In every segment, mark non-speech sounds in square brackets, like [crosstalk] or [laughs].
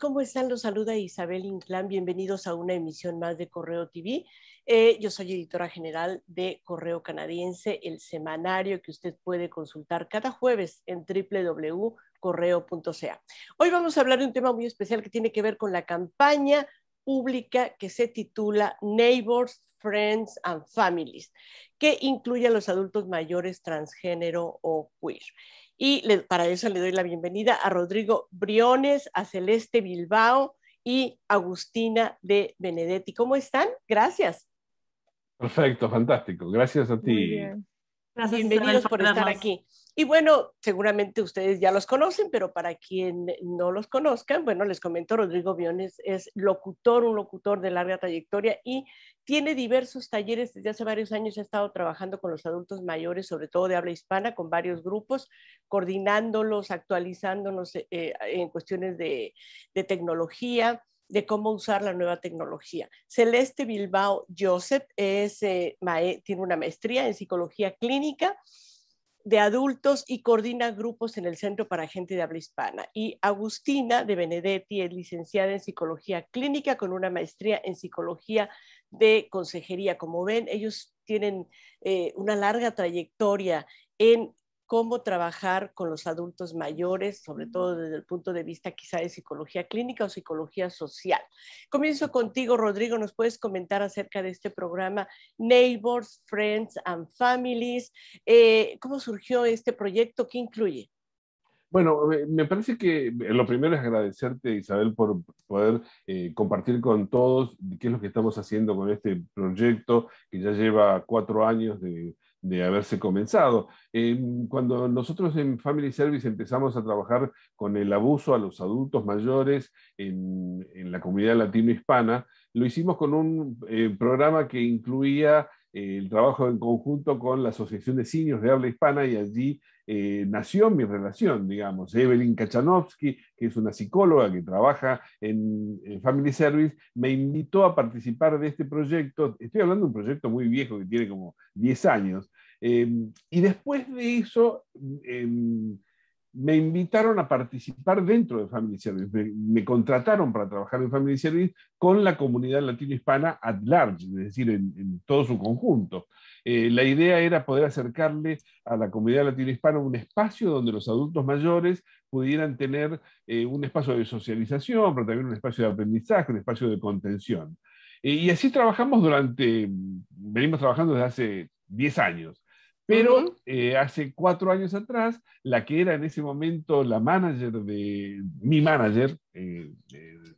¿cómo están? Los saluda Isabel Inclán. Bienvenidos a una emisión más de Correo TV. Eh, yo soy editora general de Correo Canadiense, el semanario que usted puede consultar cada jueves en www.correo.ca. Hoy vamos a hablar de un tema muy especial que tiene que ver con la campaña pública que se titula Neighbors, Friends and Families, que incluye a los adultos mayores transgénero o queer. Y para eso le doy la bienvenida a Rodrigo Briones, a Celeste Bilbao y Agustina de Benedetti. ¿Cómo están? Gracias. Perfecto, fantástico. Gracias a ti, Gracias, Bienvenidos por estar aquí. Y bueno, seguramente ustedes ya los conocen, pero para quien no los conozcan, bueno, les comento, Rodrigo Biones es locutor, un locutor de larga trayectoria y tiene diversos talleres. Desde hace varios años ha estado trabajando con los adultos mayores, sobre todo de habla hispana, con varios grupos, coordinándolos, actualizándonos eh, en cuestiones de tecnología de cómo usar la nueva tecnología. Celeste Bilbao Joseph es, eh, tiene una maestría en psicología clínica de adultos y coordina grupos en el Centro para Gente de Habla Hispana. Y Agustina de Benedetti es licenciada en psicología clínica con una maestría en psicología de consejería. Como ven, ellos tienen eh, una larga trayectoria en cómo trabajar con los adultos mayores, sobre todo desde el punto de vista quizá de psicología clínica o psicología social. Comienzo contigo, Rodrigo, nos puedes comentar acerca de este programa Neighbors, Friends and Families. Eh, ¿Cómo surgió este proyecto? ¿Qué incluye? Bueno, me parece que eh, lo primero es agradecerte, Isabel, por poder eh, compartir con todos qué es lo que estamos haciendo con este proyecto que ya lleva cuatro años de, de haberse comenzado. Em, cuando nosotros en Family Service empezamos a trabajar con el abuso a los adultos mayores en, la comunidad latino-hispana, lo hicimos con un eh, programa que incluía eh, el trabajo en conjunto con la Asociación de Seniors de Habla Hispana y allí eh, nació mi relación, digamos. Evelyn Kachanovsky, que es una psicóloga que trabaja en, en Family Service, me invitó a participar de este proyecto. Estoy hablando de un proyecto muy viejo que tiene como 10 años, Em, y después de eso, em, me invitaron a participar dentro de Family Service, me, contrataron para trabajar en Family Service con la comunidad latino-hispana at large, es decir, en, todo su conjunto. Eh, la idea era poder acercarle a la comunidad latino-hispana un espacio donde los adultos mayores pudieran tener eh, un espacio de socialización, pero también un espacio de aprendizaje, un espacio de contención. Eh, y así trabajamos durante, venimos trabajando desde hace 10 años. Pero eh, hace cuatro años atrás, la que era en ese momento la manager de mi manager eh,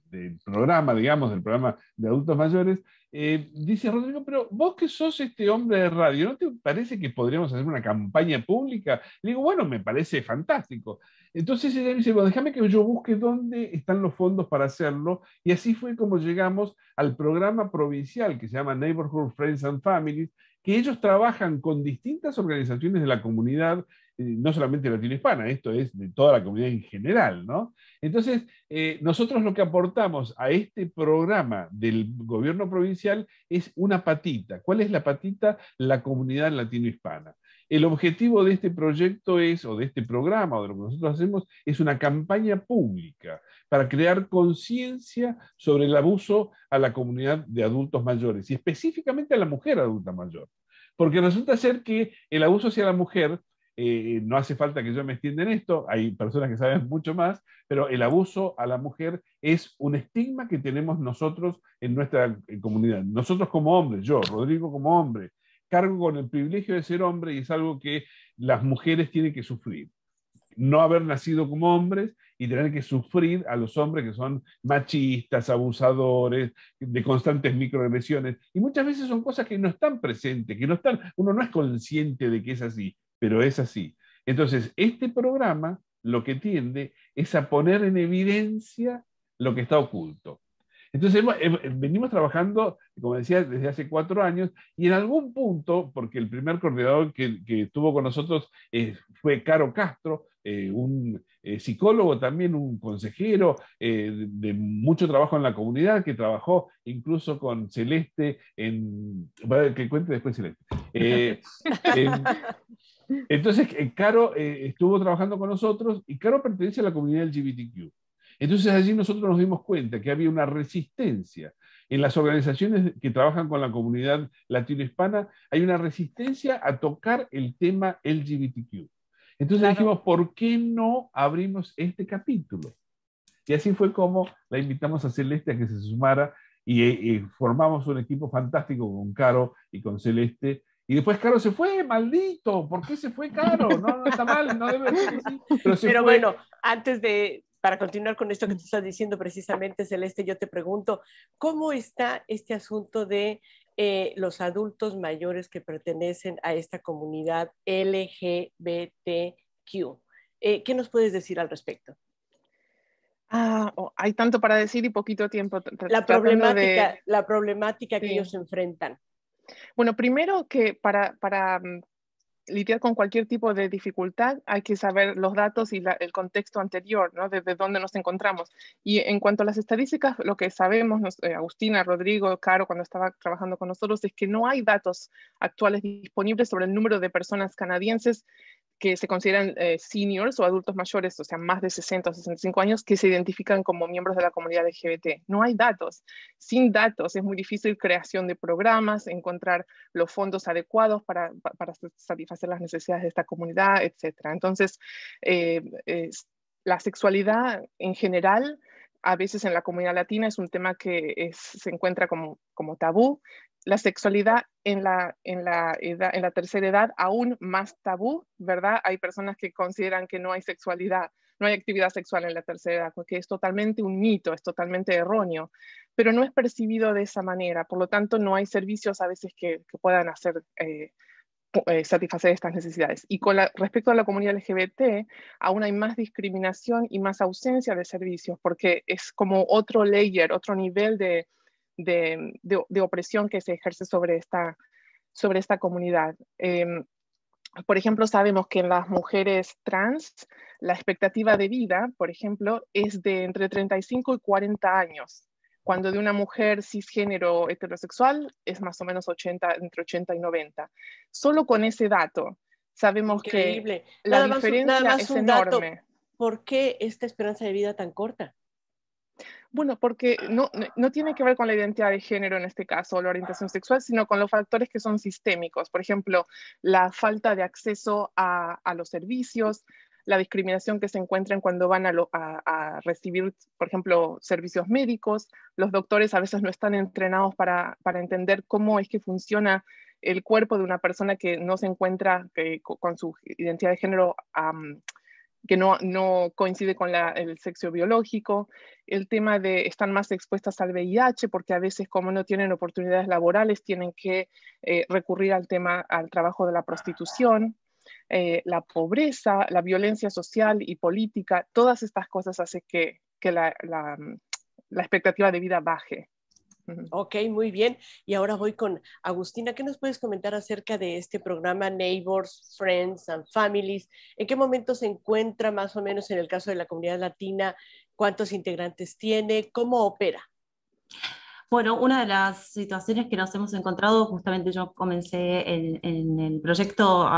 del programa, digamos, del programa de adultos mayores, eh, dice Rodrigo, pero vos que sos este hombre de radio, ¿no te parece que podríamos hacer una campaña pública? Le digo, bueno, me parece fantástico. Entonces ella me dice, bueno, déjame que yo busque dónde están los fondos para hacerlo. Y así fue como llegamos al programa provincial que se llama Neighborhood Friends and Families, que ellos trabajan con distintas organizaciones de la comunidad eh, no solamente hispana, esto es de toda la comunidad en general, ¿no? Entonces, eh, nosotros lo que aportamos a este programa del gobierno provincial es una patita. ¿Cuál es la patita? La comunidad latino hispana. El objetivo de este proyecto es, o de este programa, o de lo que nosotros hacemos, es una campaña pública para crear conciencia sobre el abuso a la comunidad de adultos mayores y específicamente a la mujer adulta mayor. Porque resulta ser que el abuso hacia la mujer eh, no hace falta que yo me extienda en esto, hay personas que saben mucho más, pero el abuso a la mujer es un estigma que tenemos nosotros en nuestra eh, comunidad. Nosotros como hombres, yo, Rodrigo como hombre, cargo con el privilegio de ser hombre y es algo que las mujeres tienen que sufrir. No haber nacido como hombres y tener que sufrir a los hombres que son machistas, abusadores, de constantes microagresiones. Y muchas veces son cosas que no están presentes, que no están, uno no es consciente de que es así pero es así. Entonces, este programa lo que tiende es a poner en evidencia lo que está oculto. Entonces, venimos trabajando, como decía, desde hace cuatro años, y en algún punto, porque el primer coordinador que, que estuvo con nosotros eh, fue Caro Castro, eh, un eh, psicólogo también, un consejero de, mucho trabajo en la comunidad, que trabajó incluso con Celeste en... que cuente después Celeste. [laughs] Entonces, eh, Caro eh, estuvo trabajando con nosotros y Caro pertenece a la comunidad LGBTQ. Entonces allí nosotros nos dimos cuenta que había una resistencia. En las organizaciones que trabajan con la comunidad latino hispana. hay una resistencia a tocar el tema LGBTQ. Entonces dijimos, ¿por qué no abrimos este capítulo? Y así fue como la invitamos a Celeste a que se sumara y eh, formamos un equipo fantástico con Caro y con Celeste y después Caro se fue, maldito, ¿por qué se fue Caro? No, no está mal, no debe ser así. Pero, bueno, antes de, para continuar con esto que tú estás diciendo precisamente, Celeste, yo te pregunto, ¿cómo está este asunto de eh, los adultos mayores que pertenecen a esta comunidad LGBTQ? Eh, ¿Qué nos puedes decir al respecto? Ah, oh, hay tanto para decir y poquito tiempo. La problemática, la problemática que ellos enfrentan. Bueno, primero que para, mm, lidiar con cualquier tipo de dificultad hay que saber los datos y el contexto anterior, ¿no? Desde dónde nos encontramos. Y en cuanto a las estadísticas, lo que sabemos, eh, Agustina, Rodrigo, Caro, cuando estaba trabajando con nosotros, es que no hay datos actuales disponibles sobre el número de personas canadienses que se consideran eh, seniors o adultos mayores, o sea, más de 60 o 65 años, que se identifican como miembros de la comunidad LGBT. No hay datos. Sin datos es muy difícil creación de programas, encontrar los fondos adecuados para, satisfacer las necesidades de esta comunidad, etc. Entonces, eh, la sexualidad en general a veces en la comunidad latina es un tema que se encuentra como, como tabú, la sexualidad en la, en la, en la tercera edad aún más tabú, ¿verdad? Hay personas que consideran que no hay sexualidad, no hay actividad sexual en la tercera edad, porque es totalmente un mito, es totalmente erróneo, pero no es percibido de esa manera, por lo tanto no hay servicios a veces que, puedan hacer... Eh, eh, satisfacer estas necesidades. Y con respecto a la comunidad LGBT, aún hay más discriminación y más ausencia de servicios, porque es como otro layer, otro nivel de, de, opresión que se ejerce sobre esta, sobre esta comunidad. Em, por ejemplo, sabemos que en las mujeres trans la expectativa de vida, por ejemplo, es de entre 35 y 40 años, cuando de una mujer cisgénero heterosexual es más o menos 80, entre 80 y 90. Solo con ese dato sabemos que la diferencia es enorme. ¿Por qué esta esperanza de vida tan corta? Bueno, porque no, tiene que ver con la identidad de género en este caso, o la orientación sexual, sino con los factores que son sistémicos. Por ejemplo, la falta de acceso a, los servicios, la discriminación que se encuentran cuando van a, a, recibir, por ejemplo, servicios médicos. Los doctores a veces no están entrenados para, entender cómo es que funciona el cuerpo de una persona que no se encuentra eh, con su identidad de género que no, coincide con el sexo biológico, el tema de están más expuestas al VIH porque a veces como no tienen oportunidades laborales tienen que eh, recurrir al tema, al trabajo de la prostitución, eh, la pobreza, la violencia social y política, todas estas cosas hacen que, la, la expectativa de vida baje. Ok, muy bien. Y ahora voy con Agustina. ¿Qué nos puedes comentar acerca de este programa Neighbors, Friends and Families? ¿En qué momento se encuentra más o menos en el caso de la comunidad latina? ¿Cuántos integrantes tiene? ¿Cómo opera? Bueno, una de las situaciones que nos hemos encontrado, justamente yo comencé en, el proyecto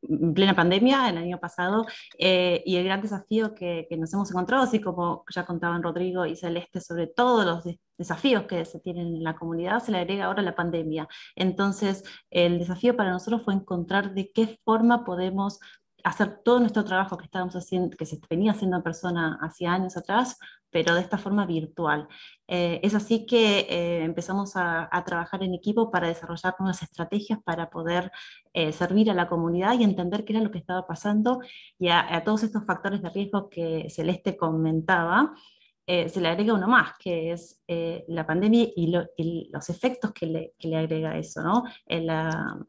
en plena pandemia el año pasado, eh, y el gran desafío que, nos hemos encontrado, así como ya contaban Rodrigo y Celeste, sobre todos los desafíos que se tienen en la comunidad, se le agrega ahora la pandemia. Entonces, el desafío para nosotros fue encontrar de qué forma podemos hacer todo nuestro trabajo que estábamos haciendo, que se venía haciendo en persona hacía años atrás, pero de esta forma virtual. Eh, es así que eh, empezamos a, trabajar en equipo para desarrollar nuevas estrategias para poder eh, servir a la comunidad y entender qué era lo que estaba pasando y a, a todos estos factores de riesgo que Celeste comentaba. Eh, se le agrega uno más, que es eh, la pandemia y, los efectos que le, que le agrega eso, ¿no? El, eh,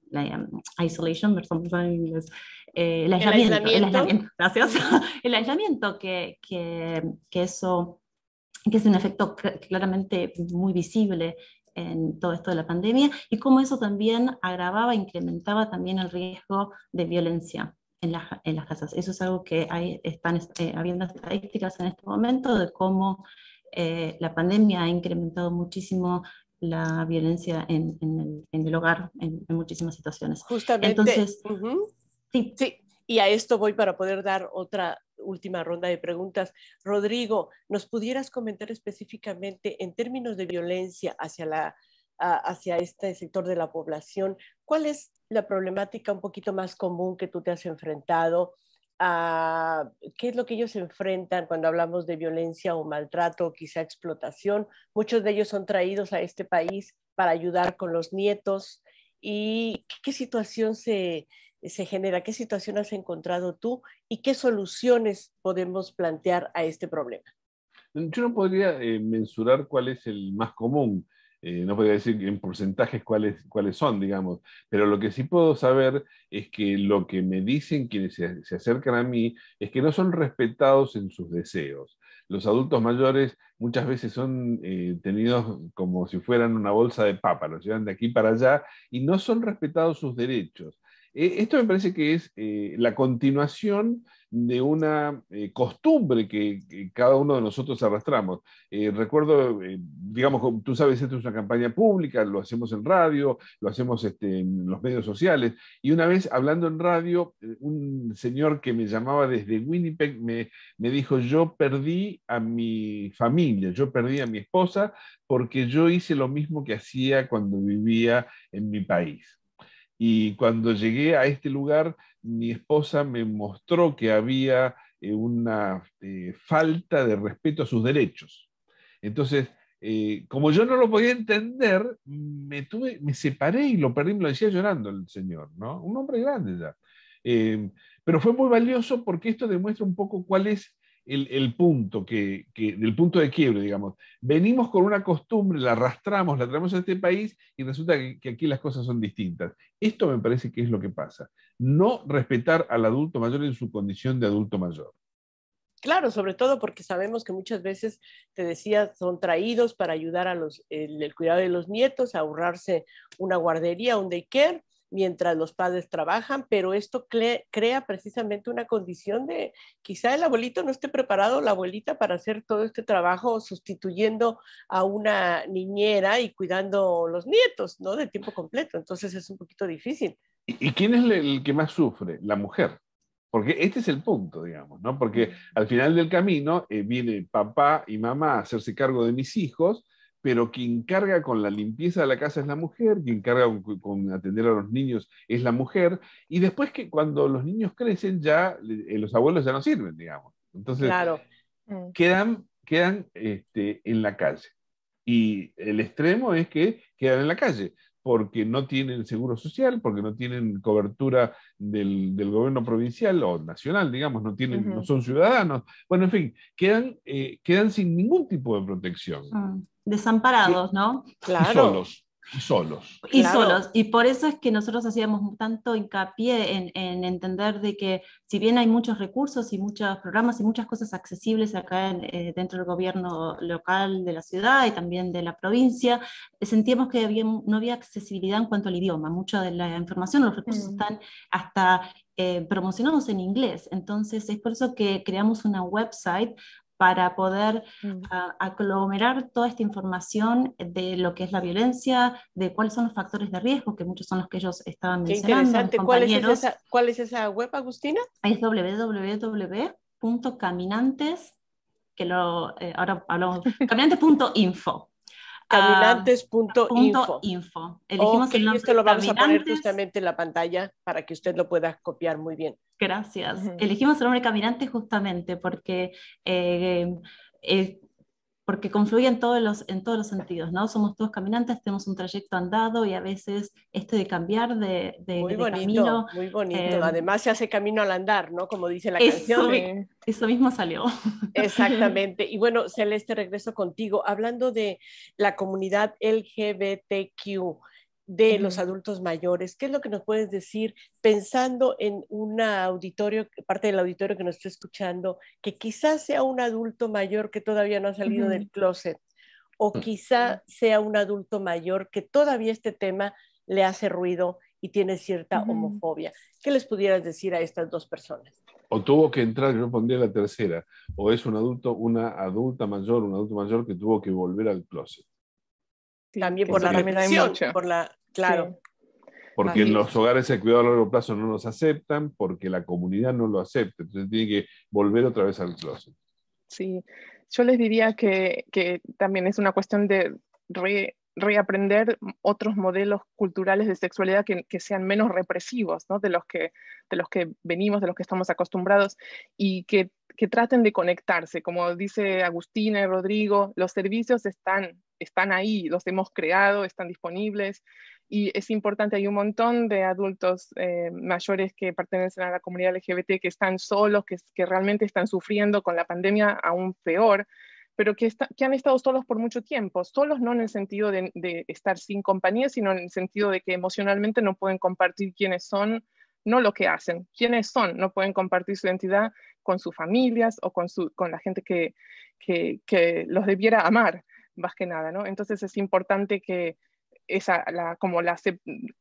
la, um, isolation, en inglés. el, aislamiento, [laughs] gracias. el aislamiento que, que, que, eso, que es un efecto claramente muy visible en todo esto de la pandemia y cómo eso también agravaba, incrementaba también el riesgo de violencia en las, casas. Eso es algo que hay, están eh, habiendo estadísticas en este momento de cómo eh, la pandemia ha incrementado muchísimo la violencia en, el, hogar en, muchísimas situaciones. Justamente. Entonces, sí. sí. Y a esto voy para poder dar otra última ronda de preguntas. Rodrigo, ¿nos pudieras comentar específicamente en términos de violencia hacia la hacia este sector de la población. ¿Cuál es la problemática un poquito más común que tú te has enfrentado? A, ah, ¿Qué es lo que ellos enfrentan cuando hablamos de violencia o maltrato, quizá explotación? Muchos de ellos son traídos a este país para ayudar con los nietos. ¿Y qué, situación se, genera? ¿Qué situación has encontrado tú y qué soluciones podemos plantear a este problema? Yo no podría eh, mensurar cuál es el más común. Eh, no podría decir en porcentajes cuáles, cuáles son, digamos, pero lo que sí puedo saber es que lo que me dicen quienes se, acercan a mí es que no son respetados en sus deseos. Los adultos mayores muchas veces son eh, tenidos como si fueran una bolsa de papa, los llevan de aquí para allá y no son respetados sus derechos. Eh, esto me parece que es eh, la continuación de una eh, costumbre que, cada uno de nosotros arrastramos. recuerdo, digamos, tú sabes, esto es una campaña pública, lo hacemos en radio, lo hacemos este, en los medios sociales, y una vez hablando en radio, un señor que me llamaba desde Winnipeg me dijo, yo perdí a mi familia, yo perdí a mi esposa porque yo hice lo mismo que hacía cuando vivía en mi país. Y cuando llegué a este lugar, mi esposa me mostró que había eh, una eh, falta de respeto a sus derechos. Entonces, eh, como yo no lo podía entender, me, tuve, me separé y lo perdí, me lo decía llorando el señor, ¿no? Un hombre grande ya. Em, pero fue muy valioso porque esto demuestra un poco cuál es el, punto que, del punto de quiebre, digamos. Venimos con una costumbre, la arrastramos, la traemos a este país y resulta que, aquí las cosas son distintas. Esto me parece que es lo que pasa. No respetar al adulto mayor en su condición de adulto mayor. Claro, sobre todo porque sabemos que muchas veces, te decía, son traídos para ayudar a los, el, cuidado de los nietos, a ahorrarse una guardería, un daycare mientras los padres trabajan, pero esto crea precisamente una condición de quizá el abuelito no esté preparado, la abuelita, para hacer todo este trabajo sustituyendo a una niñera y cuidando los nietos, ¿no? De tiempo completo. Entonces es un poquito difícil. ¿Y, quién es el que más sufre? La mujer. Porque este es el punto, digamos, ¿no? Porque al final del camino eh, viene papá y mamá a hacerse cargo de mis hijos pero quien carga con la limpieza de la casa es la mujer, quien carga con, atender a los niños es la mujer, y después que cuando los niños crecen ya eh, los abuelos ya no sirven, digamos. Entonces, mm. quedan, quedan este, en la calle. Y el extremo es que quedan en la calle porque no tienen seguro social, porque no tienen cobertura del, gobierno provincial o nacional, digamos, no, tienen, no son ciudadanos. Bueno, en fin, quedan, eh, quedan sin ningún tipo de protección. Ah, desamparados, ¿no? Claro. Solos. Y solos. Y solos. Y por eso es que nosotros hacíamos tanto hincapié en, entender de que si bien hay muchos recursos y muchos programas y muchas cosas accesibles acá eh, dentro del gobierno local de la ciudad y también de la provincia, sentíamos que no había accesibilidad en cuanto al idioma. Mucha de la información, los recursos mm. están hasta eh, promocionados en inglés. Entonces es por eso que creamos una website para poder mm. ah, aglomerar toda esta información de lo que es la violencia, de cuáles son los factores de riesgo, que muchos son los que ellos estaban mencionando. interesante. ¿Cuál es, esa, web, Agustina? Es www.caminantes, que lo, eh, ahora hablamos, [laughs] caminantes.info. Ah, Caminantes.info. Elegimos el nombre. Esto lo vamos a poner justamente en la pantalla para que usted lo pueda copiar muy bien. Gracias. Elegimos el nombre Caminantes justamente porque eh, eh porque confluye en todos, los, en todos los sentidos, ¿no? Somos todos caminantes, tenemos un trayecto andado y a veces este de cambiar de, de, muy camino, Muy bonito, eh, además se hace camino al andar, ¿no? Como dice la canción. [laughs] Eso mismo salió. [laughs] Exactamente. Y bueno, Celeste, regreso contigo, hablando de la comunidad LGBTQ de los adultos mayores. ¿Qué es lo que nos puedes decir pensando en un auditorio, parte del auditorio que nos está escuchando, que quizás sea un adulto mayor que todavía no ha salido del closet o mm. quizá sea un adulto mayor que todavía este tema le hace ruido y tiene cierta homofobia? ¿Qué les pudieras decir a estas dos personas? O tuvo que entrar, yo pondría la tercera, o es un adulto, una adulta mayor, un adulto mayor que tuvo que volver al closet. También por la, de mucho. por la claro. Porque en los hogares el cuidado a largo plazo no los aceptan, porque la comunidad no lo acepta. Entonces tiene que volver otra vez al closet. Sí, yo les diría que, que también es una cuestión de re reaprender otros modelos culturales de sexualidad que, sean menos represivos, ¿no? de, los que, de los que venimos, de los que estamos acostumbrados, y que, traten de conectarse. Como dice Agustina y Rodrigo, los servicios están, están ahí, los hemos creado, están disponibles, y es importante, hay un montón de adultos eh, mayores que pertenecen a la comunidad LGBT que están solos, que, que realmente están sufriendo con la pandemia aún peor, pero que, han estado solos por mucho tiempo, solos no en el sentido de, estar sin compañía, sino en el sentido de que emocionalmente no pueden compartir quiénes son, no lo que hacen, quiénes son, no pueden compartir su identidad con sus familias o con, su, con la gente que, los debiera amar, más que nada, ¿no? Entonces es importante que, esa, como la,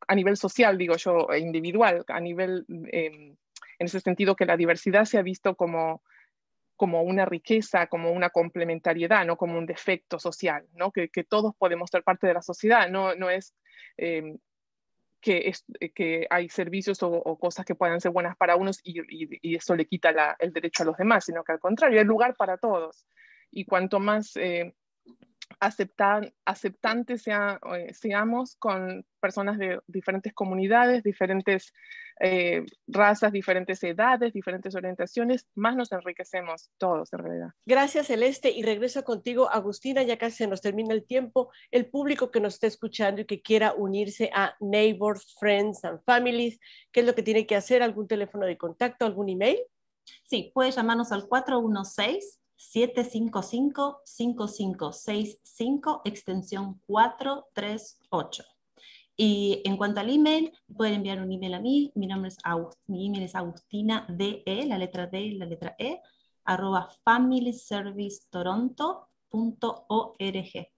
a nivel social, digo yo, e individual, a nivel, em, en ese sentido que la diversidad se ha visto como como una riqueza, como una complementariedad, no como un defecto social, ¿no? que, todos podemos ser parte de la sociedad, no, no es em, que, eh, que hay servicios o, cosas que puedan ser buenas para unos y, eso le quita el derecho a los demás, sino que al contrario, hay lugar para todos. Y cuanto más eh, aceptan, aceptantes eh, seamos con personas de diferentes comunidades, diferentes eh, razas, diferentes edades, diferentes orientaciones, más nos enriquecemos todos en realidad. Gracias Celeste y regreso contigo Agustina, ya casi se nos termina el tiempo. El público que nos está escuchando y que quiera unirse a Neighbors, Friends and Families, ¿qué es lo que tiene que hacer? ¿Algún teléfono de contacto, algún email? Sí, puede llamarnos al 416. 755-5565, extensión 438. Y en cuanto al email, pueden enviar un email a mí. Mi nombre es mi email es Agustina DE, la letra D y la letra E, arroba familyservicetoronto.org.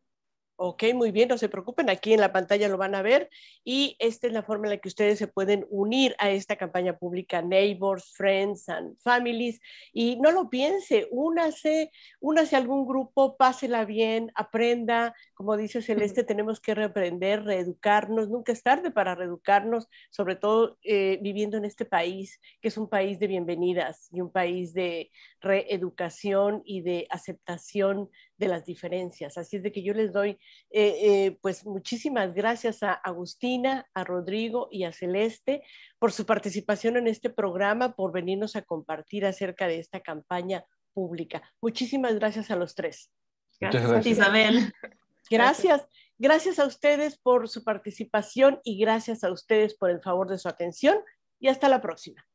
Ok, muy bien, no se preocupen, aquí en la pantalla lo van a ver y esta es la forma en la que ustedes se pueden unir a esta campaña pública, Neighbors, Friends and Families. Y no lo piense, únase, únase a algún grupo, pásela bien, aprenda. Como dice Celeste, tenemos que reaprender, reeducarnos, nunca es tarde para reeducarnos, sobre todo eh, viviendo en este país, que es un país de bienvenidas y un país de reeducación y de aceptación de las diferencias. Así es de que yo les doy eh, eh, pues muchísimas gracias a Agustina, a Rodrigo y a Celeste por su participación en este programa, por venirnos a compartir acerca de esta campaña pública. Muchísimas gracias a los tres. Gracias, gracias. Isabel. Gracias. Gracias a ustedes por su participación y gracias a ustedes por el favor de su atención y hasta la próxima.